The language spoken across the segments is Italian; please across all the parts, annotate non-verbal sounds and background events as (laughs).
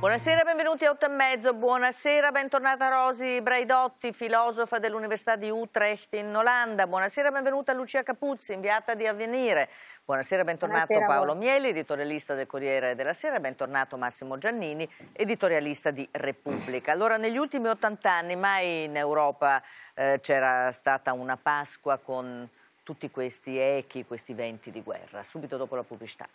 Buonasera, benvenuti a 8 e mezzo. Buonasera, bentornata Rosi Braidotti, filosofa dell'Università di Utrecht in Olanda. Buonasera, benvenuta Lucia Capuzzi, inviata di Avvenire. Buonasera, bentornato Buonasera, Paolo Mieli, editorialista del Corriere della Sera. Bentornato Massimo Giannini, editorialista di Repubblica. Allora, negli ultimi 80 anni mai in Europa eh, c'era stata una Pasqua con tutti questi echi, questi venti di guerra. Subito dopo la pubblicità.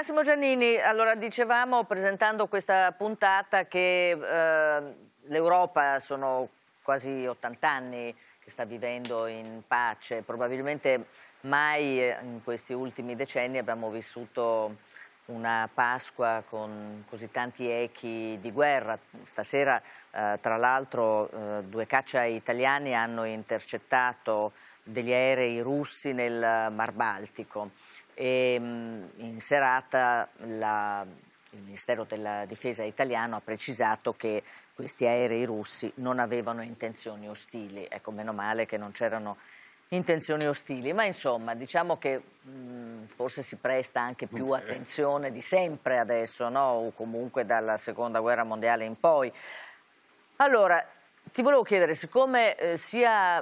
Massimo Giannini, allora dicevamo presentando questa puntata che eh, l'Europa sono quasi 80 anni che sta vivendo in pace, probabilmente mai eh, in questi ultimi decenni abbiamo vissuto una Pasqua con così tanti echi di guerra. Stasera, eh, tra l'altro, eh, due caccia italiani hanno intercettato degli aerei russi nel Mar Baltico. E, mm, in serata la, il Ministero della Difesa italiano ha precisato che questi aerei russi non avevano intenzioni ostili, ecco meno male che non c'erano intenzioni ostili, ma insomma diciamo che mh, mm, forse si presta anche più eh. attenzione di sempre adesso, no? o comunque dalla seconda guerra mondiale in poi. Allora, ti volevo chiedere, siccome eh, sia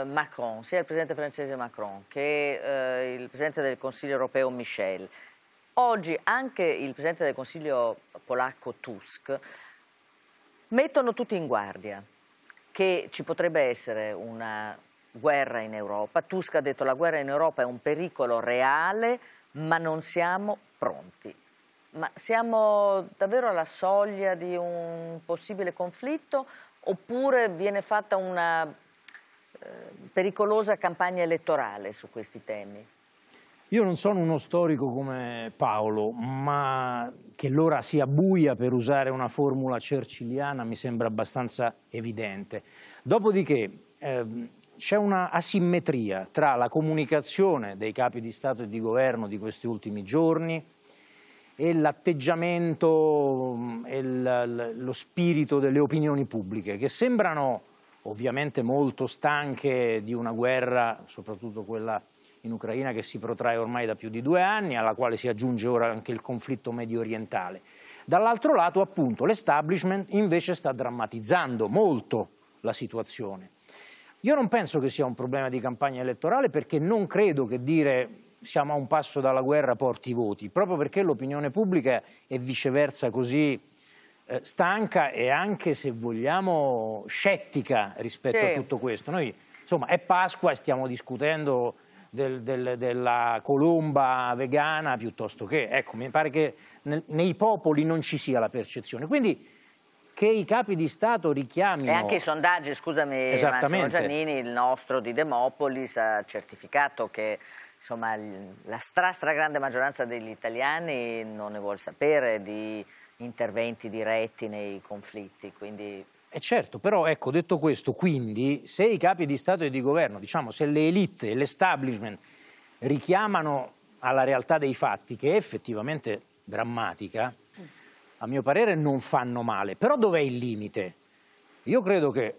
eh, Macron, sia il presidente francese Macron che eh, il presidente del Consiglio europeo Michel, oggi anche il presidente del Consiglio polacco Tusk, mettono tutti in guardia che ci potrebbe essere una guerra in Europa. Tusk ha detto che la guerra in Europa è un pericolo reale, ma non siamo pronti. Ma siamo davvero alla soglia di un possibile conflitto oppure viene fatta una eh, pericolosa campagna elettorale su questi temi? Io non sono uno storico come Paolo, ma che l'ora sia buia per usare una formula cerciliana mi sembra abbastanza evidente. Dopodiché eh, c'è una asimmetria tra la comunicazione dei capi di Stato e di Governo di questi ultimi giorni, e l'atteggiamento mm, e lo spirito delle opinioni pubbliche, che sembrano ovviamente molto stanche di una guerra, soprattutto quella in Ucraina che si protrae ormai da più di due anni, alla quale si aggiunge ora anche il conflitto medio orientale. Dall'altro lato, appunto, l'establishment invece sta drammatizzando molto la situazione. Io non penso che sia un problema di campagna elettorale perché non credo che dire siamo a un passo dalla guerra porti i voti, proprio perché l'opinione pubblica è viceversa così eh, stanca e anche, se vogliamo, scettica rispetto sì. a tutto questo. Noi, insomma, è Pasqua e stiamo discutendo del, del, della colomba vegana piuttosto che... Ecco, mi pare che nel, nei popoli non ci sia la percezione. Quindi che i capi di Stato richiamino... E anche i sondaggi, scusami Massimo Giannini, il nostro di Demopolis ha certificato che insomma, la stra stragrande maggioranza degli italiani non ne vuol sapere di interventi diretti nei conflitti, quindi... E eh, certo, però ecco, detto questo, quindi se i capi di Stato e di Governo, diciamo, se le elite, l'establishment richiamano alla realtà dei fatti, che è effettivamente drammatica, a mio parere non fanno male. Però dov'è il limite? Io credo che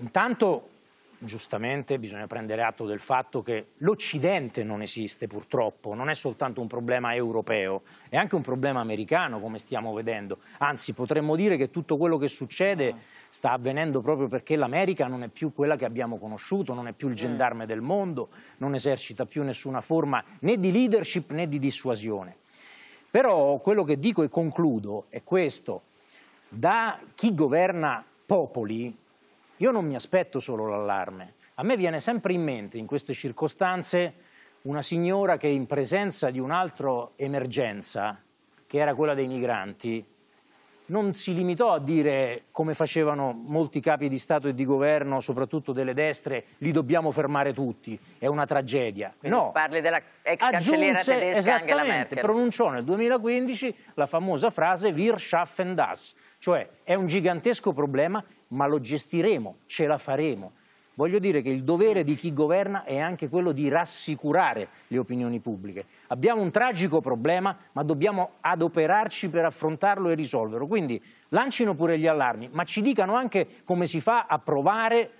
intanto giustamente bisogna prendere atto del fatto che l'Occidente non esiste purtroppo, non è soltanto un problema europeo, è anche un problema americano come stiamo vedendo, anzi potremmo dire che tutto quello che succede ah. sta avvenendo proprio perché l'America non è più quella che abbiamo conosciuto, non è più il eh. gendarme del mondo, non esercita più nessuna forma né di leadership né di dissuasione. Però quello che dico e concludo è questo, da chi governa popoli io non mi aspetto solo l'allarme. A me viene sempre in mente in queste circostanze una signora che in presenza di un'altra emergenza, che era quella dei migranti, non si limitò a dire, come facevano molti capi di Stato e di governo, soprattutto delle destre, li dobbiamo fermare tutti, è una tragedia. Quindi no, parli della ex cancelliera tedesca Angela Merkel. pronunciò nel 2015 la famosa frase Wir schaffen das, cioè è un gigantesco problema ma lo gestiremo, ce la faremo. Voglio dire che il dovere di chi governa è anche quello di rassicurare le opinioni pubbliche. Abbiamo un tragico problema, ma dobbiamo adoperarci per affrontarlo e risolverlo. Quindi lancino pure gli allarmi, ma ci dicano anche come si fa a provare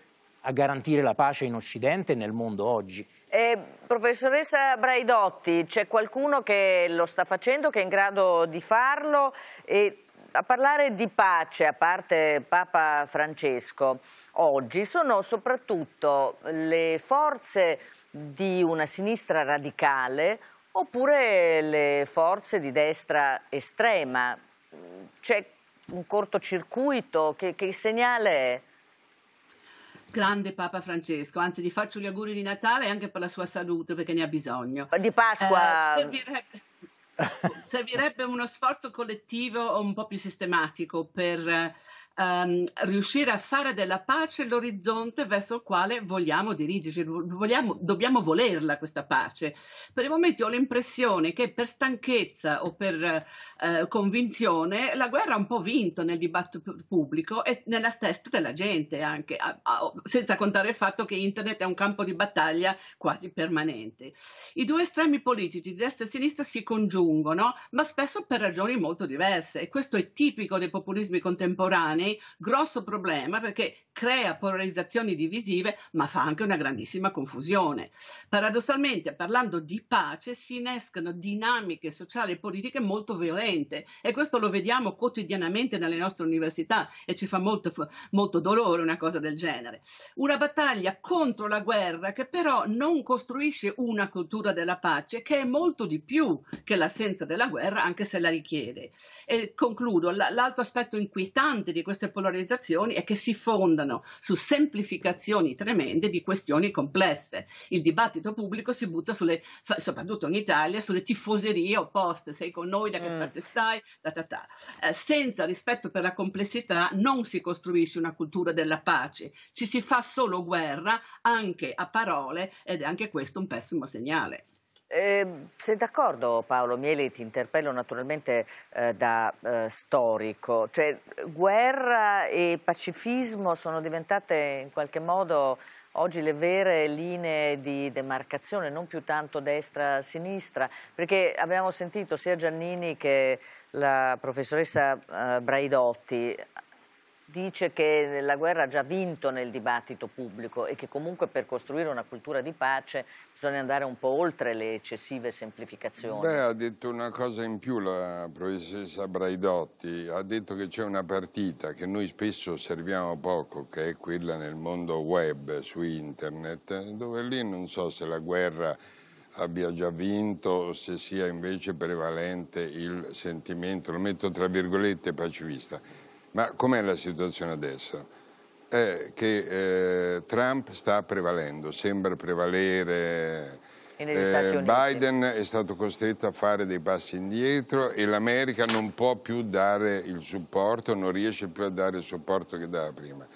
a garantire la pace in Occidente e nel mondo oggi. Eh, professoressa Braidotti, c'è qualcuno che lo sta facendo, che è in grado di farlo? E a parlare di pace, a parte Papa Francesco, oggi sono soprattutto le forze di una sinistra radicale oppure le forze di destra estrema. C'è un cortocircuito? Che, che segnale è? grande Papa Francesco, anzi gli faccio gli auguri di Natale anche per la sua salute perché ne ha bisogno. Di Pasqua. Eh, servirebbe... Servirebbe uno sforzo collettivo un po' più sistematico per eh, um, riuscire a fare della pace l'orizzonte verso il quale vogliamo dirigerci, vogliamo, dobbiamo volerla questa pace. Per il momento ho l'impressione che per stanchezza o per uh, convinzione la guerra ha un po' vinto nel dibattito pubblico e nella testa della gente anche, a, a, senza contare il fatto che internet è un campo di battaglia quasi permanente. I due estremi politici di destra e sinistra si congiungono, ma spesso per ragioni molto diverse e questo è tipico dei populismi contemporanei anni, grosso problema perché crea polarizzazioni divisive, ma fa anche una grandissima confusione. Paradossalmente, parlando di pace, si innescano dinamiche sociali e politiche molto violente e questo lo vediamo quotidianamente nelle nostre università e ci fa molto, molto dolore una cosa del genere. Una battaglia contro la guerra che però non costruisce una cultura della pace che è molto di più che l'assenza della guerra, anche se la richiede. E concludo, l'altro aspetto inquietante di questo queste polarizzazioni e che si fondano su semplificazioni tremende di questioni complesse. Il dibattito pubblico si butta sulle, soprattutto in Italia, sulle tifoserie opposte, sei con noi, da che mm. parte stai, ta ta ta. Eh, senza rispetto per la complessità non si costruisce una cultura della pace, ci si fa solo guerra anche a parole ed è anche questo un pessimo segnale. Eh, sei d'accordo Paolo Mieli, ti interpello naturalmente eh, da eh, storico, cioè guerra e pacifismo sono diventate in qualche modo oggi le vere linee di demarcazione, non più tanto destra-sinistra, perché abbiamo sentito sia Giannini che la professoressa eh, Braidotti dice che la guerra ha già vinto nel dibattito pubblico e che comunque per costruire una cultura di pace bisogna andare un po' oltre le eccessive semplificazioni. Beh, ha detto una cosa in più la professoressa Braidotti, ha detto che c'è una partita che noi spesso osserviamo poco, che è quella nel mondo web, su internet, dove lì non so se la guerra abbia già vinto o se sia invece prevalente il sentimento, lo metto tra virgolette, pacifista ma com'è la situazione adesso? È che eh, Trump sta prevalendo, sembra prevalere. Eh, Biden è stato costretto a fare dei passi indietro e l'America non può più dare il supporto, non riesce più a dare il supporto che dava prima.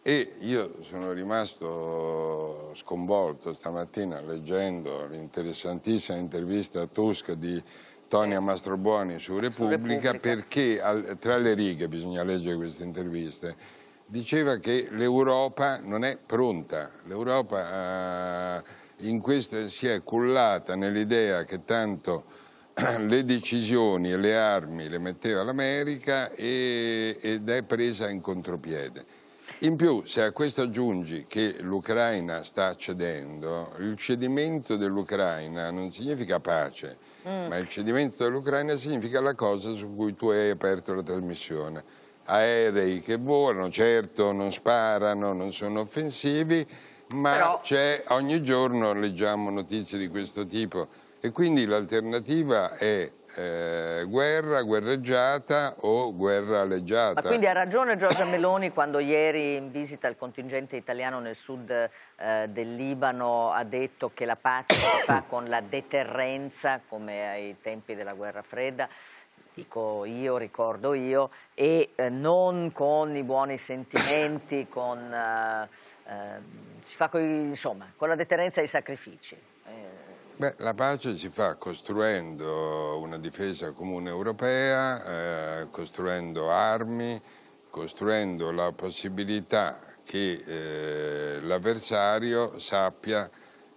E io sono rimasto sconvolto stamattina leggendo l'interessantissima intervista a Tusk di Tonia Mastroboni su Repubblica, perché al, tra le righe, bisogna leggere queste interviste, diceva che l'Europa non è pronta, l'Europa eh, si è cullata nell'idea che tanto (clears throat) le decisioni e le armi le metteva l'America ed è presa in contropiede. In più, se a questo aggiungi che l'Ucraina sta cedendo, il cedimento dell'Ucraina non significa pace, mm. ma il cedimento dell'Ucraina significa la cosa su cui tu hai aperto la trasmissione. Aerei che volano, certo, non sparano, non sono offensivi, ma Però... c'è ogni giorno leggiamo notizie di questo tipo e quindi l'alternativa è eh, guerra guerreggiata o guerra alleggiata. Ma quindi ha ragione Giorgia Meloni quando ieri in visita al contingente italiano nel sud eh, del Libano ha detto che la pace si fa (coughs) con la deterrenza come ai tempi della guerra fredda dico io, ricordo io, e eh, non con i buoni sentimenti, con, eh, eh, con, insomma, con la deterrenza ai sacrifici. Beh, la pace si fa costruendo una difesa comune europea, eh, costruendo armi, costruendo la possibilità che eh, l'avversario sappia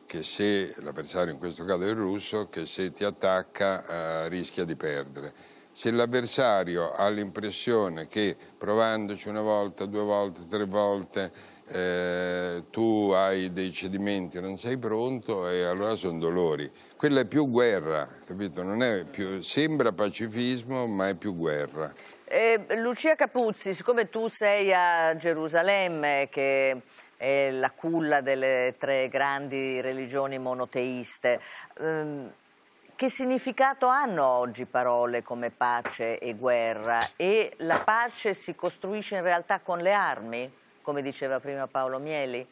che se, l'avversario in questo caso è il russo, che se ti attacca eh, rischia di perdere. Se l'avversario ha l'impressione che provandoci una volta, due volte, tre volte eh, tu hai dei cedimenti, non sei pronto e allora sono dolori. Quella è più guerra, capito? Più, sembra pacifismo ma è più guerra. Eh, Lucia Capuzzi, siccome tu sei a Gerusalemme che è la culla delle tre grandi religioni monoteiste, ehm, che significato hanno oggi parole come pace e guerra? E la pace si costruisce in realtà con le armi? come diceva prima Paolo Mieli?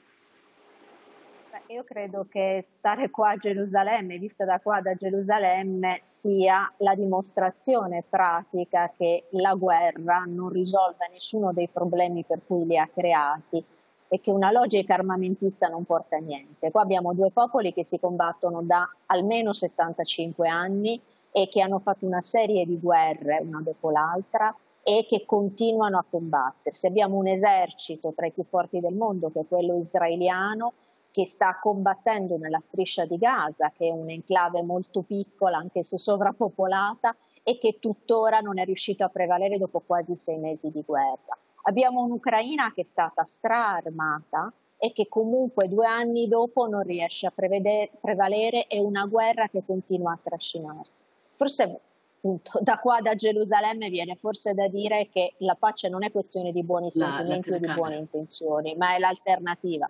io credo che stare qua a Gerusalemme, vista da qua da Gerusalemme, sia la dimostrazione pratica che la guerra non risolve nessuno dei problemi per cui li ha creati e che una logica armamentista non porta a niente. Qua abbiamo due popoli che si combattono da almeno 75 anni e che hanno fatto una serie di guerre una dopo l'altra e che continuano a combattersi. Abbiamo un esercito tra i più forti del mondo, che è quello israeliano, che sta combattendo nella striscia di Gaza, che è un'enclave molto piccola, anche se sovrappopolata, e che tuttora non è riuscito a prevalere dopo quasi sei mesi di guerra. Abbiamo un'Ucraina che è stata straarmata e che comunque due anni dopo non riesce a prevalere, e una guerra che continua a trascinarsi. Forse appunto da qua da Gerusalemme viene forse da dire che la pace non è questione di buoni sentimenti o di buone intenzioni, ma è l'alternativa.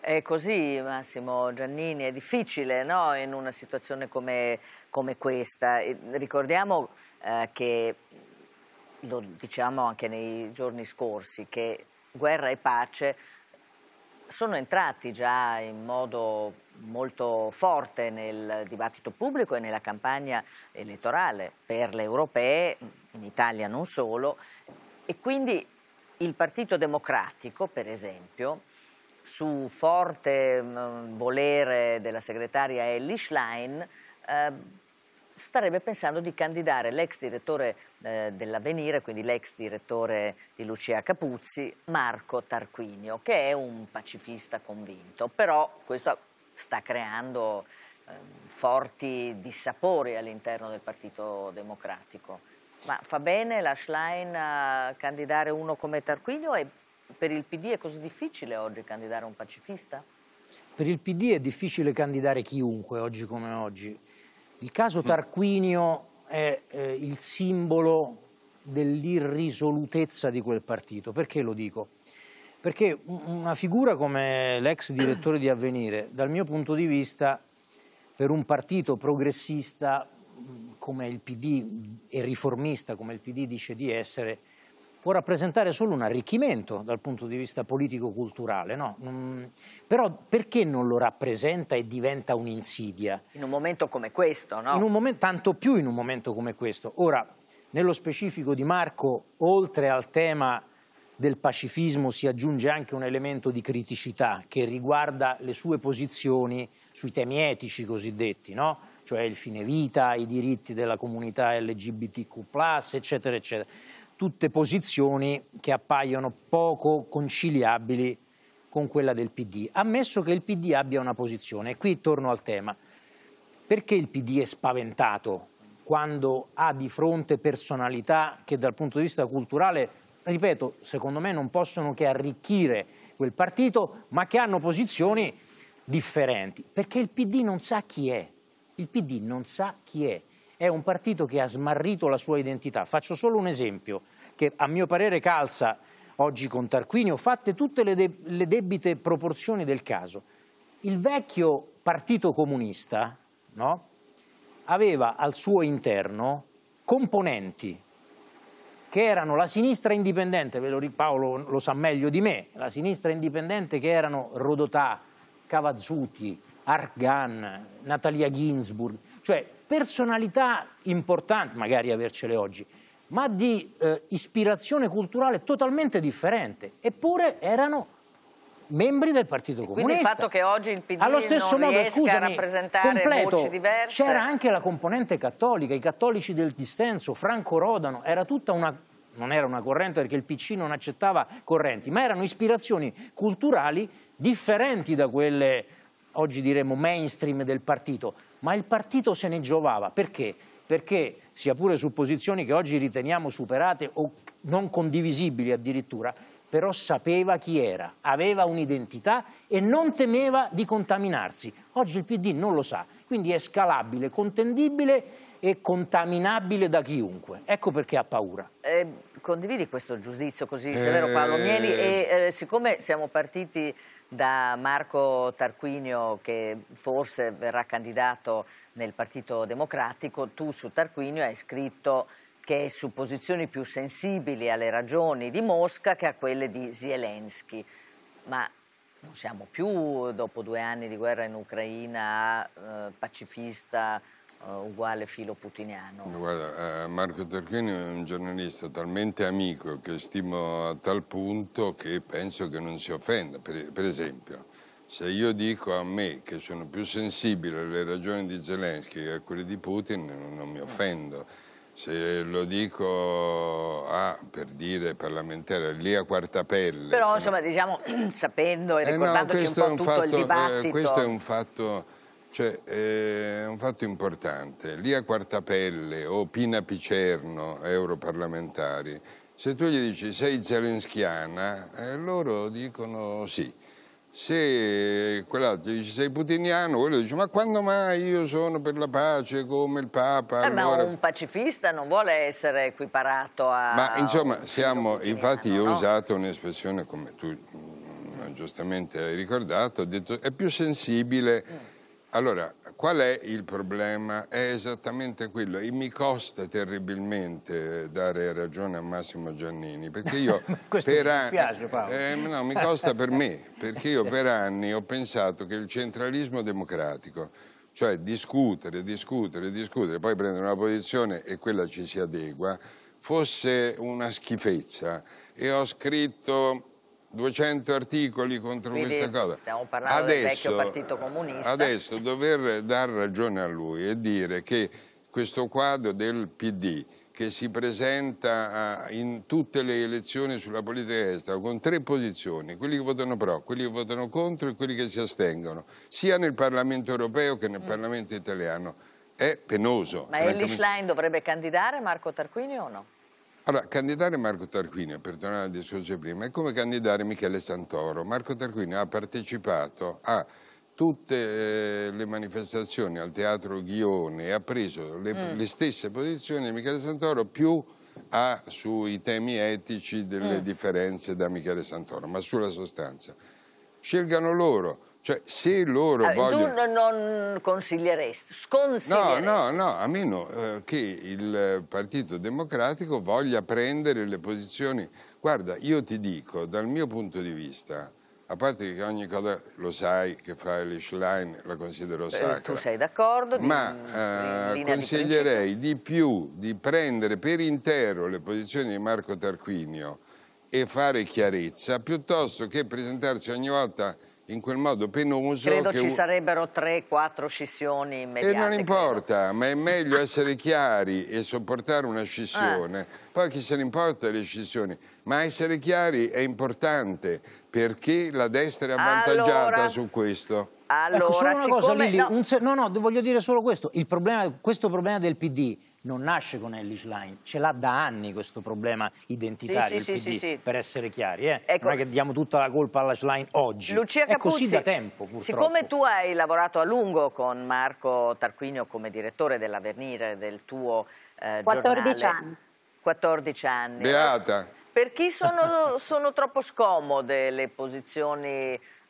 È così Massimo Giannini, è difficile no? in una situazione come, come questa. Ricordiamo eh, che, lo diciamo anche nei giorni scorsi, che guerra e pace sono entrati già in modo molto forte nel dibattito pubblico e nella campagna elettorale per le europee, in Italia non solo, e quindi il Partito Democratico, per esempio, su forte mm, volere della segretaria Ellie Schlein, eh, starebbe pensando di candidare l'ex direttore eh, dell'Avvenire, quindi l'ex direttore di Lucia Capuzzi, Marco Tarquinio, che è un pacifista convinto, però questo sta creando eh, forti dissapori all'interno del Partito Democratico. Ma fa bene la Schlein a candidare uno come Tarquinio e per il PD è così difficile oggi candidare un pacifista? Per il PD è difficile candidare chiunque oggi come oggi il caso mm. Tarquinio è eh, il simbolo dell'irrisolutezza di quel partito. Perché lo dico? Perché una figura come l'ex direttore di Avvenire, dal mio punto di vista, per un partito progressista mm, come il PD e riformista come il PD dice di essere, può rappresentare solo un arricchimento dal punto di vista politico-culturale, no? mm, però perché non lo rappresenta e diventa un'insidia? In un momento come questo, no? momento, tanto più in un momento come questo. Ora, nello specifico di Marco, oltre al tema del pacifismo si aggiunge anche un elemento di criticità che riguarda le sue posizioni sui temi etici cosiddetti, no? cioè il fine vita, i diritti della comunità LGBTQ, eccetera, eccetera tutte posizioni che appaiono poco conciliabili con quella del PD, ammesso che il PD abbia una posizione. E qui torno al tema. Perché il PD è spaventato quando ha di fronte personalità che dal punto di vista culturale, ripeto, secondo me non possono che arricchire quel partito, ma che hanno posizioni differenti? Perché il PD non sa chi è. Il PD non sa chi è è un partito che ha smarrito la sua identità. Faccio solo un esempio che a mio parere calza oggi con Tarquinio, fatte tutte le, de le debite proporzioni del caso. Il vecchio partito comunista no, aveva al suo interno componenti che erano la sinistra indipendente, Paolo lo sa meglio di me, la sinistra indipendente che erano Rodotà, Cavazzuti, Argan, Natalia Ginsburg, cioè personalità importanti magari avercele oggi, ma di eh, ispirazione culturale totalmente differente, eppure erano membri del Partito Comunista. Quindi il fatto che oggi il PD Allo stesso non modo, scusami, a rappresentare completo, voci diverse... C'era anche la componente cattolica, i cattolici del dissenso, Franco Rodano, era tutta una... non era una corrente perché il PC non accettava correnti, ma erano ispirazioni culturali differenti da quelle, oggi diremmo, mainstream del partito ma il partito se ne giovava. Perché? Perché, sia pure su posizioni che oggi riteniamo superate o non condivisibili addirittura, però sapeva chi era, aveva un'identità e non temeva di contaminarsi. Oggi il PD non lo sa, quindi è scalabile, contendibile e contaminabile da chiunque. Ecco perché ha paura. Eh, condividi questo giudizio così severo, Paolo Mieli, e eh, siccome siamo partiti da Marco Tarquinio che forse verrà candidato nel Partito Democratico, tu su Tarquinio hai scritto che è su posizioni più sensibili alle ragioni di Mosca che a quelle di Zelensky. Ma non siamo più, dopo due anni di guerra in Ucraina, eh, pacifista eh, uguale filo putiniano. Guarda, eh, Marco Tarquini è un giornalista talmente amico che stimo a tal punto che penso che non si offenda. Per, per esempio, se io dico a me che sono più sensibile alle ragioni di Zelensky che a quelle di Putin, non mi offendo. Se lo dico a, per dire parlamentare, lì a quarta pelle... Però, cioè insomma, diciamo, (clears throat) sapendo e eh ricordandoci no, un po' tutto fatto, il eh, dibattito... Eh, questo è un fatto cioè, eh, è un fatto importante. Lia Quartapelle o Pina Picerno, europarlamentari, se tu gli dici sei zelenschiana, eh, loro dicono sì. Se quell'altro dice sei putiniano, quello dice ma quando mai io sono per la pace come il Papa? Eh, allora... Ma un pacifista non vuole essere equiparato a... Ma insomma, siamo, infatti io ho no? usato un'espressione come tu mm, giustamente hai ricordato, ho detto è più sensibile... Mm allora, qual è il problema? È esattamente quello. E mi costa terribilmente eh, dare ragione a Massimo Giannini, perché io (laughs) per anni... Eh, no, mi costa per me, perché io per anni ho pensato che il centralismo democratico, cioè discutere, discutere, discutere, poi prendere una posizione e quella ci si adegua, fosse una schifezza. E ho scritto 200 articoli contro Quindi questa cosa. Stiamo parlando adesso, del vecchio partito comunista. Adesso dover dare ragione a lui e dire che questo quadro del PD che si presenta ah, in tutte le elezioni sulla politica estera con tre posizioni, quelli che votano pro, quelli che votano contro e quelli che si astengono, sia nel Parlamento europeo che nel mm. Parlamento italiano. È penoso. Ma Ellis Schlein dovrebbe candidare Marco Tarquini o no? Allora, candidare Marco Tarquinio, per tornare al discorso di prima, è come candidare Michele Santoro. Marco Tarquinio ha partecipato a tutte eh, le manifestazioni al Teatro Ghione, ha preso le, mm. le stesse posizioni di Michele Santoro più ha sui temi etici delle mm. differenze da Michele Santoro, ma sulla sostanza. Scelgano loro cioè, se loro allora, eh, vogliono... Tu non consiglieresti, sconsiglieresti? No, no, no, a meno eh, che il Partito Democratico voglia prendere le posizioni... Guarda, io ti dico, dal mio punto di vista, a parte che ogni cosa lo sai, che fai l'ishline, la considero eh, sacra. Eh, tu sei d'accordo? Ma eh, consiglierei di, di, più di prendere per intero le posizioni di Marco Tarquinio e fare chiarezza, piuttosto che presentarsi ogni volta in quel modo penoso. Credo che... ci sarebbero 3-4 scissioni immediate. E non importa, credo. ma è meglio essere chiari e sopportare una scissione. Eh. Poi chi se ne importa le scissioni? Ma essere chiari è importante perché la destra è avvantaggiata allora... su questo. Allora, ecco, solo una cosa, Lilli, no. Un se... no, no, voglio dire solo questo. Il Problema, questo problema del PD non nasce con Ellis Line, ce l'ha da anni questo problema identitario sì, sì, PD, sì, per essere chiari. Eh? Ecco. Non è che diamo tutta la colpa alla Schlein oggi, Lucia Capuzzi, è così da tempo purtroppo. Siccome tu hai lavorato a lungo con Marco Tarquinio come direttore dell'Avvenire del tuo eh, 14 giornale, anni. 14 anni. Beata. Per chi sono, (laughs) sono troppo scomode le posizioni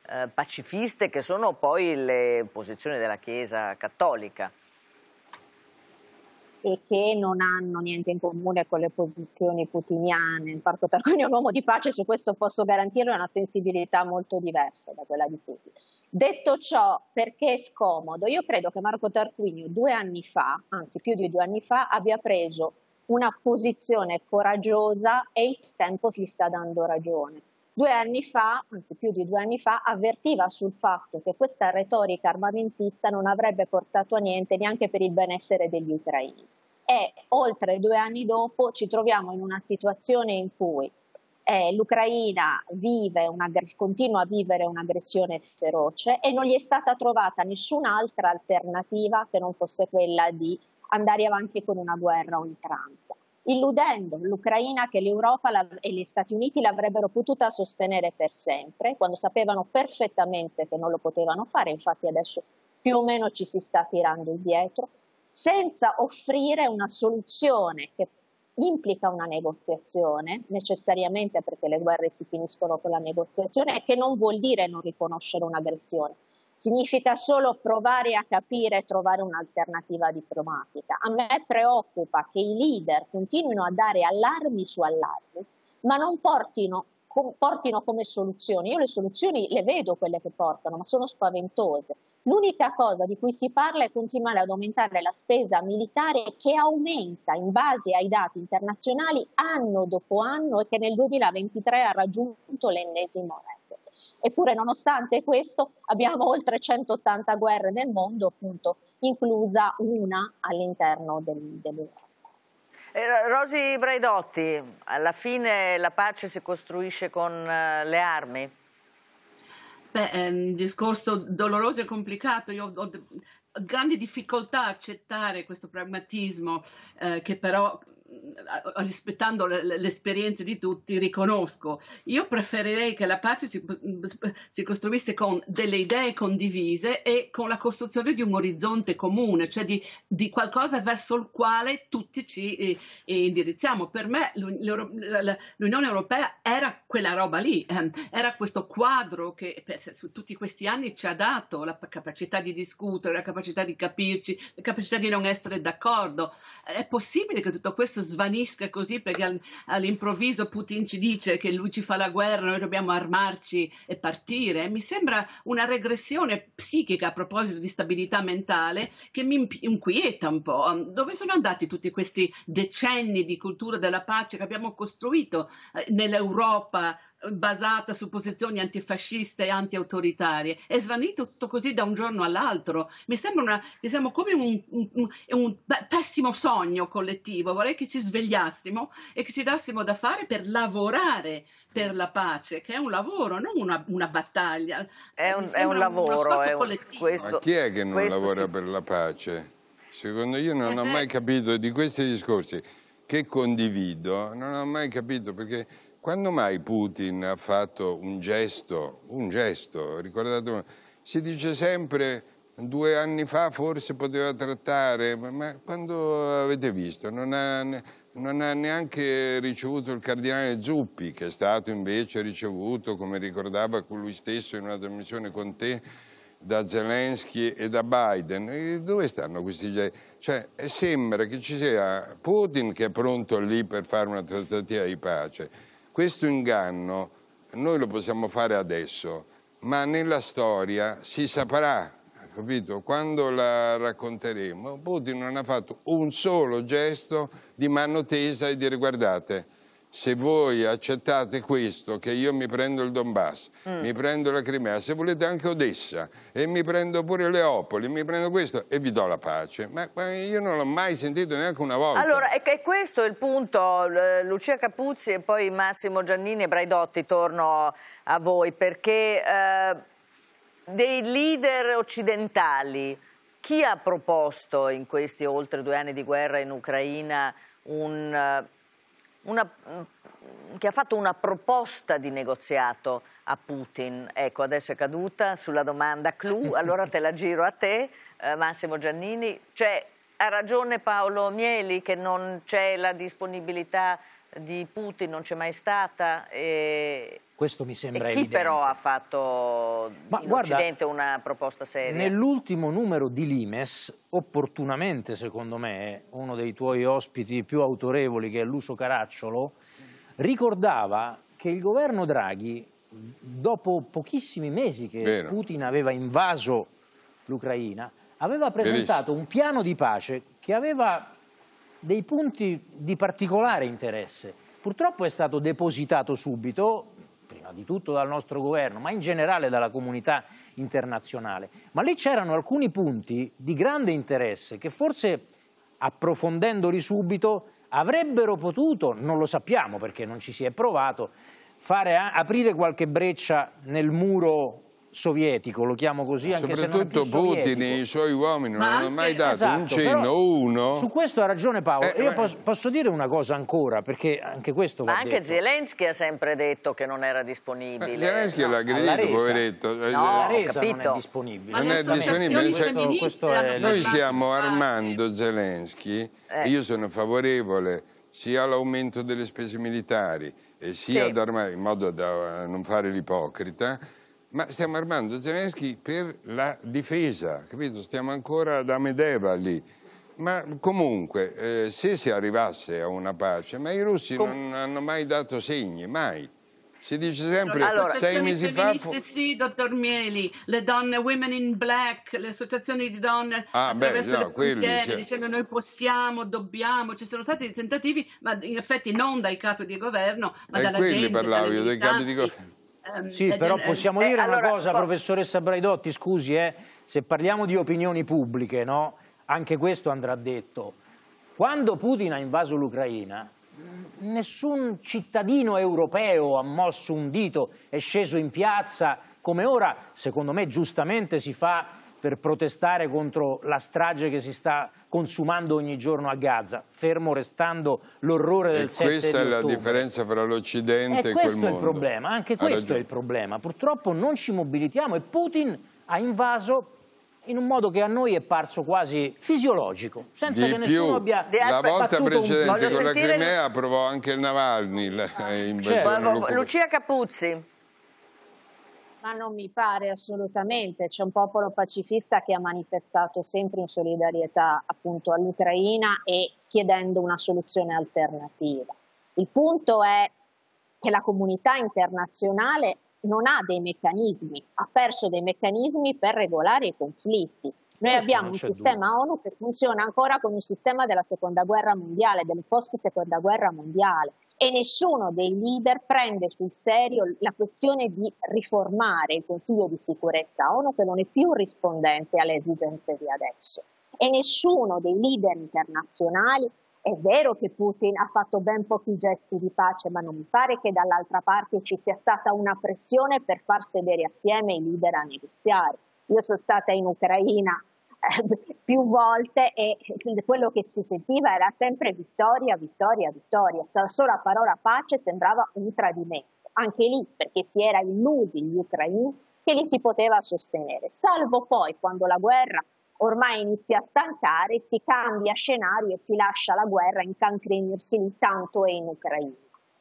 eh, pacifiste che sono poi le posizioni della Chiesa Cattolica? e che non hanno niente in comune con le posizioni putiniane. Marco Tarconi è un uomo di pace, su questo posso garantirlo, è una sensibilità molto diversa da quella di Putin. Detto ciò, perché è scomodo? Io credo che Marco Tarquinio due anni fa, anzi più di due anni fa, abbia preso una posizione coraggiosa e il tempo si sta dando ragione due anni fa, anzi più di due anni fa, avvertiva sul fatto che questa retorica armamentista non avrebbe portato a niente neanche per il benessere degli ucraini. E oltre due anni dopo ci troviamo in una situazione in cui eh, l'Ucraina una, continua a vivere un'aggressione feroce e non gli è stata trovata nessun'altra alternativa che non fosse quella di andare avanti con una guerra a oltranza illudendo l'Ucraina che l'Europa e gli Stati Uniti l'avrebbero potuta sostenere per sempre, quando sapevano perfettamente che non lo potevano fare, infatti adesso più o meno ci si sta tirando indietro, senza offrire una soluzione che implica una negoziazione, necessariamente perché le guerre si finiscono con la negoziazione, e che non vuol dire non riconoscere un'aggressione significa solo provare a capire e trovare un'alternativa diplomatica. A me preoccupa che i leader continuino a dare allarmi su allarmi, ma non portino, com, portino come soluzioni. Io le soluzioni le vedo quelle che portano, ma sono spaventose. L'unica cosa di cui si parla è continuare ad aumentare la spesa militare che aumenta in base ai dati internazionali anno dopo anno e che nel 2023 ha raggiunto l'ennesimo record. Eppure, nonostante questo, abbiamo oltre 180 guerre nel mondo, appunto, inclusa una all'interno del, dell'Europa. Eh, Rosi Braidotti, alla fine la pace si costruisce con eh, le armi? Beh, è ehm, un discorso doloroso e complicato. Io ho grandi difficoltà a accettare questo pragmatismo eh, che però rispettando le, esperienze di tutti, riconosco. Io preferirei che la pace si, si, costruisse con delle idee condivise e con la costruzione di un orizzonte comune, cioè di, di qualcosa verso il quale tutti ci eh, eh indirizziamo. Per me l'Unione Europea era quella roba lì, ehm, era questo quadro che per, su tutti questi anni ci ha dato la capacità di discutere, la capacità di capirci, la capacità di non essere d'accordo. È possibile che tutto questo adesso svanisca così perché all'improvviso Putin ci dice che lui ci fa la guerra, noi dobbiamo armarci e partire. Mi sembra una regressione psichica a proposito di stabilità mentale che mi inquieta un po'. Dove sono andati tutti questi decenni di cultura della pace che abbiamo costruito eh, nell'Europa? basata su posizioni antifasciste e antiautoritarie. È svanito tutto così da un giorno all'altro. Mi sembra una, che come un, un, un, pessimo sogno collettivo. Vorrei che ci svegliassimo e che ci dassimo da fare per lavorare per la pace, che è un lavoro, non una, una battaglia. È un, è un lavoro. È questo, Ma chi è che non lavora si... per la pace? Secondo io non ho eh, mai eh. capito di questi discorsi che condivido, non ho mai capito perché quando mai Putin ha fatto un gesto, un gesto, ricordate, si dice sempre due anni fa forse poteva trattare, ma quando avete visto? Non ha, non ha, neanche ricevuto il cardinale Zuppi, che è stato invece ricevuto, come ricordava lui stesso in una trasmissione con te, da Zelensky e da Biden. E dove stanno questi gesti? Cioè, eh, sembra che ci sia Putin che è pronto lì per fare una trattativa di pace, questo inganno noi lo possiamo fare adesso, ma nella storia si saprà, capito? Quando la racconteremo, Putin non ha fatto un solo gesto di mano tesa e dire guardate, se voi accettate questo, che io mi prendo il Donbass, mm. mi prendo la Crimea, se volete anche Odessa, e mi prendo pure Leopoli, mi prendo questo e vi do la pace. Ma, ma io non l'ho mai sentito neanche una volta. Allora, è, è questo il punto, Lucia Capuzzi e poi Massimo Giannini e Braidotti, torno a voi, perché eh, dei leader occidentali, chi ha proposto in questi oltre due anni di guerra in Ucraina un eh, una, mm, che ha fatto una proposta di negoziato a Putin. Ecco, adesso è caduta sulla domanda clou, (laughs) allora te la giro a te, eh, Massimo Giannini. Cioè, ha ragione Paolo Mieli che non c'è la disponibilità di Putin, non c'è mai stata e, questo mi sembra e chi evidente. però ha fatto Ma in guarda, Occidente una proposta seria? Nell'ultimo numero di Limes, opportunamente secondo me, uno dei tuoi ospiti più autorevoli che è Lucio Caracciolo, ricordava che il governo Draghi, dopo pochissimi mesi che Vero. Putin aveva invaso l'Ucraina, aveva presentato Verissimo. un piano di pace che aveva dei punti di particolare interesse. Purtroppo è stato depositato subito, prima di tutto dal nostro governo, ma in generale dalla comunità internazionale. Ma lì c'erano alcuni punti di grande interesse che forse approfondendoli subito avrebbero potuto, non lo sappiamo perché non ci si è provato, fare, aprire qualche breccia nel muro sovietico, lo chiamo così anche Soprattutto se Putin e i suoi uomini non hanno mai dato esatto, un cenno uno. Su questo ha ragione Paolo. Eh, Io eh. Posso, posso, dire una cosa ancora, perché anche questo Ma anche detto. Zelensky ha sempre detto che non era disponibile. Ma eh, Zelensky no, l'ha aggredito, poveretto. No, eh, eh, la resa non è disponibile. non è disponibile. Cioè, questo, questo è... Noi stiamo armando Zelensky. Eh. Io sono favorevole sia all'aumento delle spese militari e sia sì. ad armare, in modo da non fare l'ipocrita, ma stiamo armando Zelensky per la difesa, capito? Stiamo ancora da Medeva lì. Ma comunque, eh, se si arrivasse a una pace, ma i russi Com non hanno mai dato segni, mai. Si dice sempre allora, sei mesi fa. Allora, Sì, dottor Mieli, le donne Women in Black, le associazioni di donne ah, attraverso beh, no, le frontiere, quelli, cioè dicendo noi possiamo, dobbiamo. Ci sono stati tentativi, ma in effetti non dai capi di governo, ma e eh, dalla gente. E quelli parlavo io, dei capi di governo Ehm, sì, però possiamo eh, dire eh, una allora, cosa, professoressa Braidotti, scusi, eh, se parliamo di opinioni pubbliche, no? anche questo andrà detto. Quando Putin ha invaso l'Ucraina, nessun cittadino europeo ha mosso un dito, è sceso in piazza, come ora, secondo me giustamente si fa per protestare contro la strage che si sta consumando ogni giorno a Gaza, fermo restando l'orrore del 7 questa di Questa è la differenza fra l'Occidente e, e quel mondo. questo è il problema, anche questo è il problema. Purtroppo non ci mobilitiamo e Putin ha invaso in un modo che a noi è parso quasi fisiologico, senza Di che più, nessuno abbia La volta precedente un... con la Crimea provò anche il Navalny. Ah. In certo. Lucia Capuzzi. Ma non mi pare assolutamente, c'è un popolo pacifista che ha manifestato sempre in solidarietà appunto all'Ucraina e chiedendo una soluzione alternativa. Il punto è che la comunità internazionale non ha dei meccanismi, ha perso dei meccanismi per regolare i conflitti. Noi certo, abbiamo un sistema due. ONU che funziona ancora con un sistema della seconda guerra mondiale, del post seconda guerra mondiale, e nessuno dei leader prende sul serio la questione di riformare il Consiglio di sicurezza ONU che non è più rispondente alle esigenze di adesso. E nessuno dei leader internazionali, è vero che Putin ha fatto ben pochi gesti di pace, ma non mi pare che dall'altra parte ci sia stata una pressione per far sedere assieme i leader a negoziare. Io sono stata in Ucraina (laughs) più volte e quello che si sentiva era sempre vittoria, vittoria, vittoria. Solo la parola pace sembrava un tradimento, anche lì perché si era illusi gli ucraini che li si poteva sostenere, salvo poi quando la guerra ormai inizia a stancare, si cambia scenario e si lascia la guerra incancrenirsi lì e in Ucraina.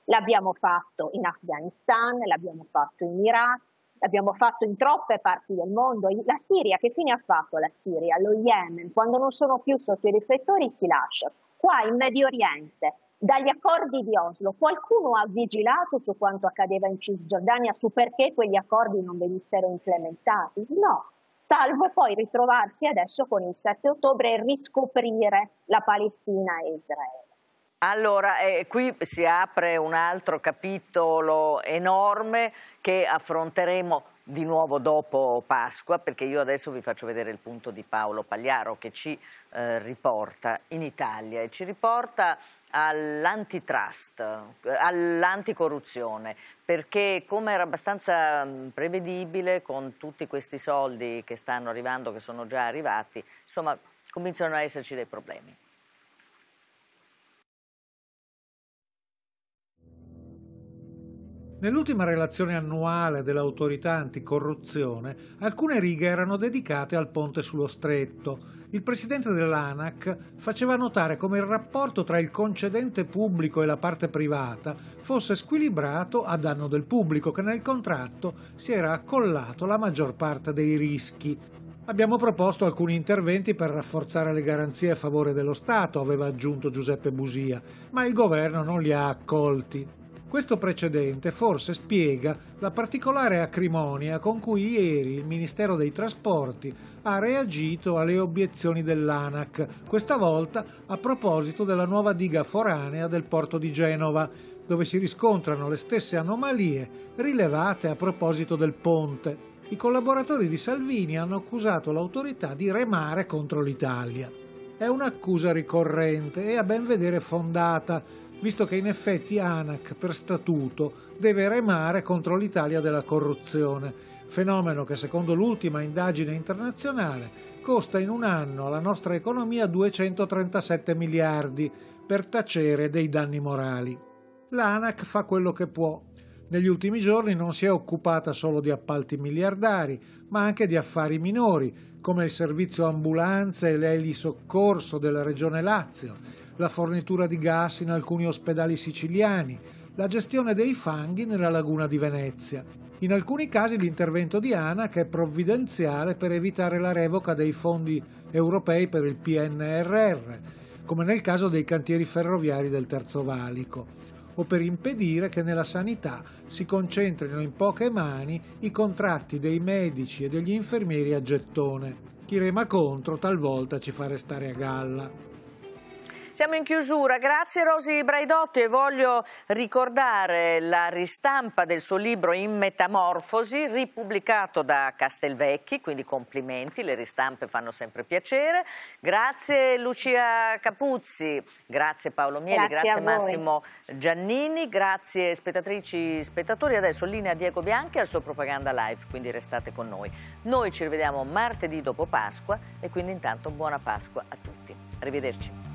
L'abbiamo fatto in Afghanistan, l'abbiamo fatto in Iraq, l'abbiamo fatto in troppe parti del mondo. La Siria, che fine ha fatto la Siria? Lo Yemen, quando non sono più sotto i riflettori si lascia. Qua in Medio Oriente, dagli accordi di Oslo, qualcuno ha vigilato su quanto accadeva in Cisgiordania, su perché quegli accordi non venissero implementati? No, salvo poi ritrovarsi adesso con il 7 ottobre e riscoprire la Palestina e Israele. Allora, eh, qui si apre un altro capitolo enorme che affronteremo di nuovo dopo Pasqua, perché io adesso vi faccio vedere il punto di Paolo Pagliaro che ci eh, riporta in Italia e ci riporta all'antitrust, eh, all'anticorruzione, perché come era abbastanza mm, prevedibile con tutti questi soldi che stanno arrivando, che sono già arrivati, insomma cominciano ad esserci dei problemi. Nell'ultima relazione annuale dell'autorità anticorruzione alcune righe erano dedicate al ponte sullo stretto. Il presidente dell'ANAC faceva notare come il rapporto tra il concedente pubblico e la parte privata fosse squilibrato a danno del pubblico che nel contratto si era accollato la maggior parte dei rischi. Abbiamo proposto alcuni interventi per rafforzare le garanzie a favore dello Stato, aveva aggiunto Giuseppe Busia, ma il governo non li ha accolti. Questo precedente forse spiega la particolare acrimonia con cui ieri il Ministero dei Trasporti ha reagito alle obiezioni dell'ANAC, questa volta a proposito della nuova diga foranea del porto di Genova, dove si riscontrano le stesse anomalie rilevate a proposito del ponte. I collaboratori di Salvini hanno accusato l'autorità di remare contro l'Italia. È un'accusa ricorrente e a ben vedere fondata, visto che in effetti ANAC per statuto deve remare contro l'Italia della corruzione, fenomeno che secondo l'ultima indagine internazionale costa in un anno alla nostra economia 237 miliardi per tacere dei danni morali. L'ANAC fa quello che può. Negli ultimi giorni non si è occupata solo di appalti miliardari, ma anche di affari minori, come il servizio ambulanze e l'elisoccorso della Regione Lazio, la fornitura di gas in alcuni ospedali siciliani, la gestione dei fanghi nella laguna di Venezia. In alcuni casi l'intervento di ANAC è provvidenziale per evitare la revoca dei fondi europei per il PNRR, come nel caso dei cantieri ferroviari del Terzo Valico o per impedire che nella sanità si concentrino in poche mani i contratti dei medici e degli infermieri a gettone. Chi rema contro talvolta ci fa restare a galla. Siamo in chiusura, grazie Rosi Braidotti e voglio ricordare la ristampa del suo libro In Metamorfosi, ripubblicato da Castelvecchi, quindi complimenti, le ristampe fanno sempre piacere. Grazie Lucia Capuzzi, grazie Paolo Mieli, grazie, grazie Massimo Giannini, grazie spettatrici e spettatori. Adesso linea Diego Bianchi al suo Propaganda Live, quindi restate con noi. Noi ci rivediamo martedì dopo Pasqua e quindi intanto buona Pasqua a tutti. Arrivederci.